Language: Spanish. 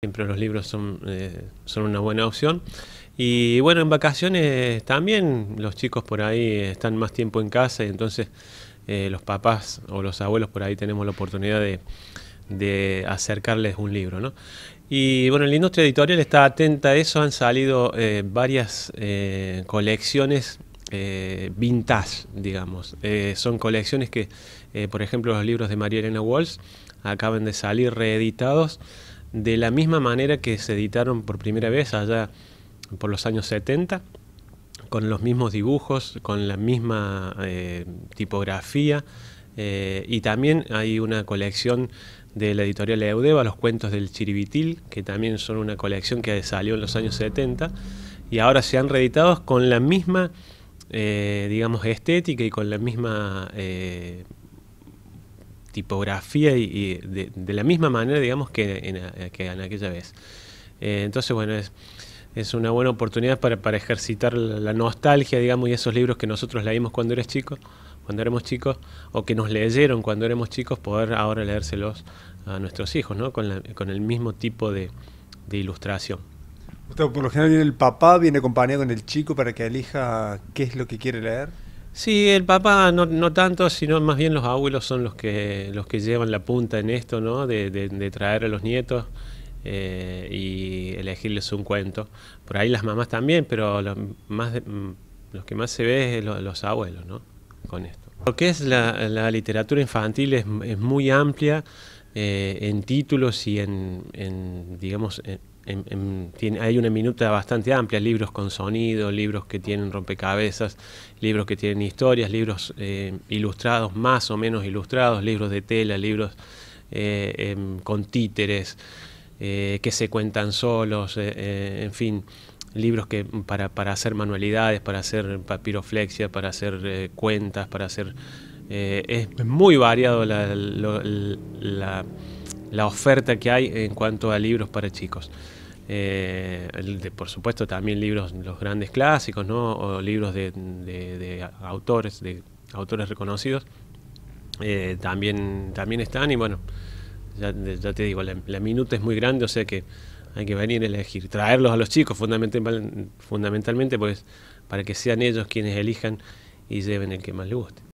Siempre los libros son, eh, son una buena opción. Y bueno, en vacaciones también los chicos por ahí están más tiempo en casa y entonces eh, los papás o los abuelos por ahí tenemos la oportunidad de, acercarles un libro. Y bueno, la industria editorial está atenta a eso, han salido eh, varias colecciones vintage, digamos. son colecciones que, por ejemplo, los libros de María Elena Walsh acaban de salir reeditados de la misma manera que se editaron por primera vez allá por los años 70, con los mismos dibujos, con la misma eh, tipografía. Eh, y también hay una colección de la editorial Eudeva, los cuentos del Chiribitil, que también son una colección que salió en los años 70 y ahora se han reeditado con la misma, eh, digamos, estética y con la misma tipografía y, de, la misma manera, digamos, que en, que aquella vez. Eh, entonces, bueno, es, es una buena oportunidad para, para ejercitar la, nostalgia, digamos, y esos libros que nosotros leímos cuando eres chico, cuando éramos chicos, o que nos leyeron cuando éramos chicos, poder ahora leérselos a nuestros hijos, ¿no? Con, con el mismo tipo de, de ilustración. Usted, por lo general viene el papá, viene acompañado con el chico para que elija qué es lo que quiere leer. Sí, el papá no, no, tanto, sino más bien los abuelos son los que, los que llevan la punta en esto, ¿no? De, traer a los nietos eh, y elegirles un cuento. Por ahí las mamás también, pero lo, más, mm, los que más se ve es los, abuelos, ¿no? Con esto. Lo que es la, literatura infantil es, es muy amplia. Eh, en títulos y en, digamos, hay una minuta bastante amplia, libros con sonido, libros que tienen rompecabezas, libros que tienen historias, libros eh, ilustrados, más o menos ilustrados, libros de tela, libros eh, em, con títeres, que se cuentan solos, en fin libros que para, para hacer manualidades, para hacer papiroflexia, para hacer cuentas, para hacer eh, es muy variado la, oferta que hay en cuanto a libros para chicos. Eh, por supuesto también libros, los grandes clásicos, o libros de, autores, de autores reconocidos, eh, también, también están y bueno, ya, te digo, la, minuta es muy grande, o sea que hay que venir a elegir, traerlos a los chicos fundamentalmente pues, para que sean ellos quienes elijan y lleven el que más les guste.